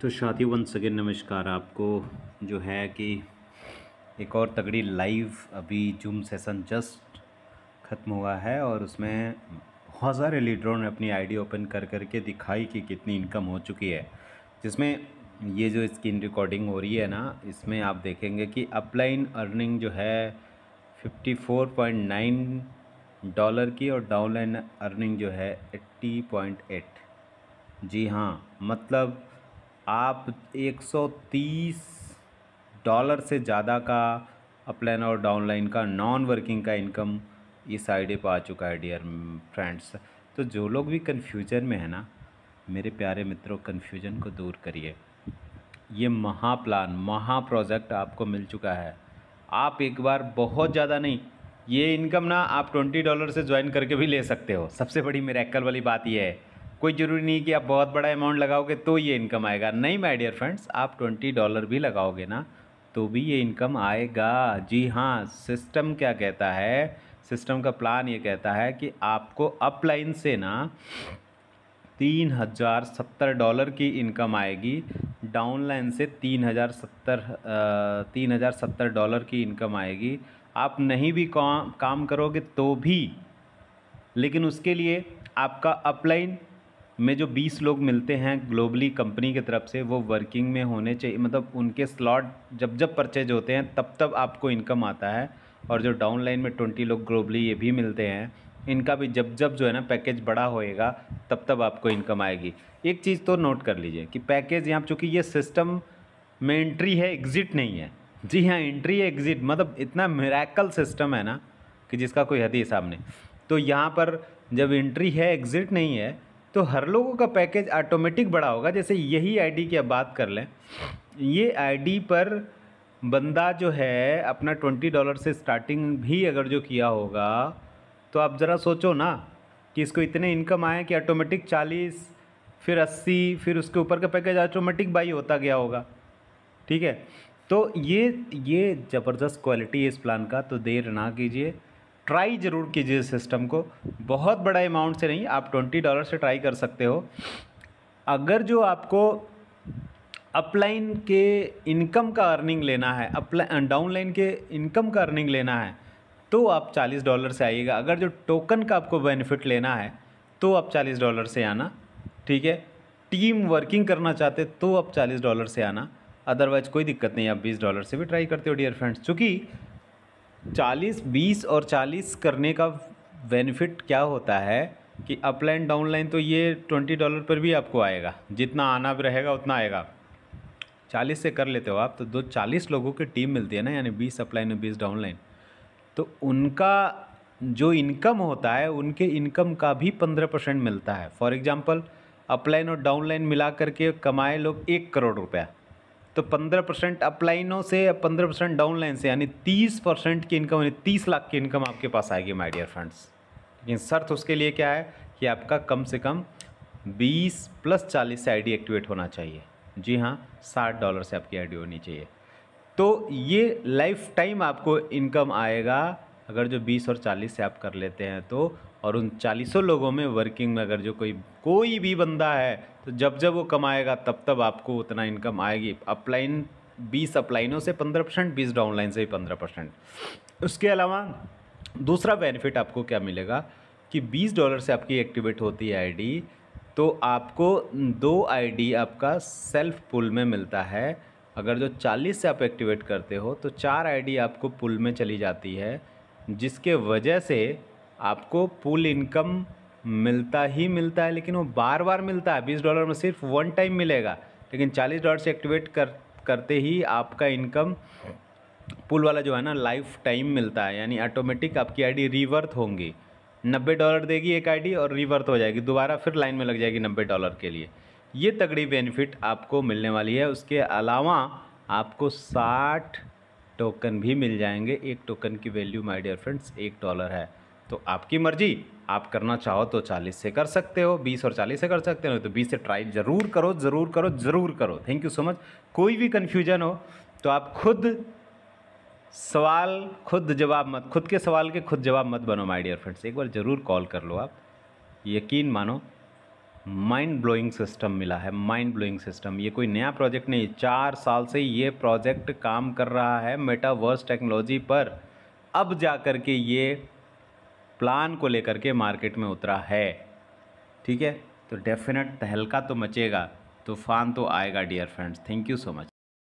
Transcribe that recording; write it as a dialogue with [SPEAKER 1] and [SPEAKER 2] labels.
[SPEAKER 1] तो शादी वन सगे नमस्कार आपको जो है कि एक और तगड़ी लाइव अभी जूम सेशन जस्ट ख़त्म हुआ है और उसमें बहुत सारे लीडरों ने अपनी आईडी ओपन कर करके दिखाई कि कितनी इनकम हो चुकी है जिसमें ये जो स्क्रीन रिकॉर्डिंग हो रही है ना इसमें आप देखेंगे कि अपलाइन अर्निंग जो है 54.9 डॉलर की और डाउनलाइन अर्निंग जो है 80.8 जी हाँ मतलब आप 130 डॉलर से ज़्यादा का अपलाइन और डाउनलाइन का नॉन वर्किंग का इनकम इस आईडी पर आ चुका है डियर फ्रेंड्स तो जो लोग भी कन्फ्यूजन में है ना मेरे प्यारे मित्रों कन्फ्यूजन को दूर करिए ये महा प्लान महा प्रोजेक्ट आपको मिल चुका है आप एक बार बहुत ज़्यादा नहीं ये इनकम ना आप ट्वेंटी डॉलर से ज्वाइन करके भी ले सकते हो सबसे बड़ी मेरे वाली बात यह है कोई ज़रूरी नहीं कि आप बहुत बड़ा अमाउंट लगाओगे तो ये इनकम आएगा नहीं माय डियर फ्रेंड्स आप ट्वेंटी डॉलर भी लगाओगे ना तो भी ये इनकम आएगा जी हाँ सिस्टम क्या कहता है सिस्टम का प्लान ये कहता है कि आपको अपलाइन से ना तीन हज़ार सत्तर डॉलर की इनकम आएगी डाउनलाइन से तीन हज़ार सत्तर तीन हज़ार सत्तर डॉलर की इनकम आएगी आप नहीं भी काम काम करोगे तो भी लेकिन उसके लिए आपका अपलाइन में जो 20 लोग मिलते हैं ग्लोबली कंपनी की तरफ से वो वर्किंग में होने चाहिए मतलब उनके स्लॉट जब जब परचेज होते हैं तब तब आपको इनकम आता है और जो डाउन लाइन में ट्वेंटी लोग ग्लोबली ये भी मिलते हैं इनका भी जब जब जो है ना पैकेज बड़ा होएगा तब तब आपको इनकम आएगी एक चीज़ तो नोट कर लीजिए कि पैकेज यहाँ चूँकि ये सिस्टम में एंट्री है एग्ज़िट नहीं है जी हाँ एंट्री है एग्ज़िट मतलब इतना मेराकल सिस्टम है ना कि जिसका कोई हद ही सामने तो यहाँ पर जब एंट्री है एग्ज़िट नहीं है तो हर लोगों का पैकेज ऑटोमेटिक बड़ा होगा जैसे यही आईडी की आप बात कर लें ये आईडी पर बंदा जो है अपना ट्वेंटी डॉलर से स्टार्टिंग भी अगर जो किया होगा तो आप ज़रा सोचो ना कि इसको इतने इनकम आए कि ऑटोमेटिक चालीस फिर अस्सी फिर उसके ऊपर का पैकेज ऑटोमेटिक बाई होता गया होगा ठीक है तो ये ये ज़बरदस्त क्वालिटी है इस प्लान का तो देर ना कीजिए ट्राई ज़रूर कीजिए इस सिस्टम को बहुत बड़ा अमाउंट से नहीं आप ट्वेंटी डॉलर से ट्राई कर सकते हो अगर जो आपको अपलाइन के इनकम का अर्निंग लेना है अपलाइन डाउनलाइन के इनकम का अर्निंग लेना है तो आप चालीस डॉलर से आइएगा अगर जो टोकन का आपको बेनिफिट लेना है तो आप चालीस डॉलर से आना ठीक है टीम वर्किंग करना चाहते तो आप चालीस डॉलर से आना अदरवाइज़ कोई दिक्कत नहीं आप बीस डॉलर से भी ट्राई करते हो डियर फ्रेंड्स चूँकि चालीस बीस और चालीस करने का बेनिफिट क्या होता है कि अपलाइन डाउनलाइन तो ये ट्वेंटी डॉलर पर भी आपको आएगा जितना आना भी रहेगा उतना आएगा चालीस से कर लेते हो आप तो दो चालीस लोगों की टीम मिलती है ना यानी बीस अपलाइन और बीस डाउनलाइन तो उनका जो इनकम होता है उनके इनकम का भी पंद्रह परसेंट मिलता है फॉर एग्ज़ाम्पल अपलाइन और डाउनलाइन मिला करके कमाए लोग एक करोड़ रुपया तो पंद्रह परसेंट अपलाइनों से पंद्रह परसेंट डाउनलाइन से यानी तीस परसेंट की इनकम यानी तीस लाख की इनकम आपके पास आएगी माय डियर फ्रेंड्स लेकिन शर्त उसके लिए क्या है कि आपका कम से कम बीस प्लस चालीस से आई एक्टिवेट होना चाहिए जी हाँ साठ डॉलर से आपकी आई होनी चाहिए तो ये लाइफ टाइम आपको इनकम आएगा अगर जो बीस और चालीस से आप कर लेते हैं तो और उन चालीसों लोगों में वर्किंग में अगर जो कोई कोई भी बंदा है तो जब जब वो कमाएगा तब तब आपको उतना इनकम आएगी अपलाइन बीस अपलाइनों से पंद्रह परसेंट बीस डाउनलाइन से भी पंद्रह परसेंट उसके अलावा दूसरा बेनिफिट आपको क्या मिलेगा कि बीस डॉलर से आपकी एक्टिवेट होती है आई तो आपको दो आईडी आपका सेल्फ पुल में मिलता है अगर जो चालीस से आप एक्टिवेट करते हो तो चार आईडी आपको पुल में चली जाती है जिसके वजह से आपको पुल इनकम मिलता ही मिलता है लेकिन वो बार बार मिलता है बीस डॉलर में सिर्फ वन टाइम मिलेगा लेकिन चालीस डॉलर से एक्टिवेट कर करते ही आपका इनकम पुल वाला जो है ना लाइफ टाइम मिलता है यानी ऑटोमेटिक आपकी आईडी रिवर्थ होंगी नब्बे डॉलर देगी एक आईडी और रिवर्थ हो जाएगी दोबारा फिर लाइन में लग जाएगी नब्बे डॉलर के लिए ये तगड़ी बेनिफिट आपको मिलने वाली है उसके अलावा आपको साठ टोकन भी मिल जाएंगे एक टोकन की वैल्यू माय डियर फ्रेंड्स एक डॉलर है तो आपकी मर्जी आप करना चाहो तो चालीस से कर सकते हो बीस और चालीस से कर सकते हो तो बीस से ट्राई ज़रूर करो ज़रूर करो ज़रूर करो थैंक यू सो मच कोई भी कन्फ्यूजन हो तो आप खुद सवाल खुद जवाब मत खुद के सवाल के खुद जवाब मत बनो माय डियर फ्रेंड्स एक बार ज़रूर कॉल कर लो आप यकीन मानो माइंड ब्लोइंग सिस्टम मिला है माइंड ब्लोइंग सिस्टम ये कोई नया प्रोजेक्ट नहीं चार साल से ये प्रोजेक्ट काम कर रहा है मेटावर्स टेक्नोलॉजी पर अब जा कर के ये प्लान को लेकर के मार्केट में उतरा है ठीक है तो डेफिनेट तहलका तो मचेगा तूफान तो आएगा dear friends thank you so much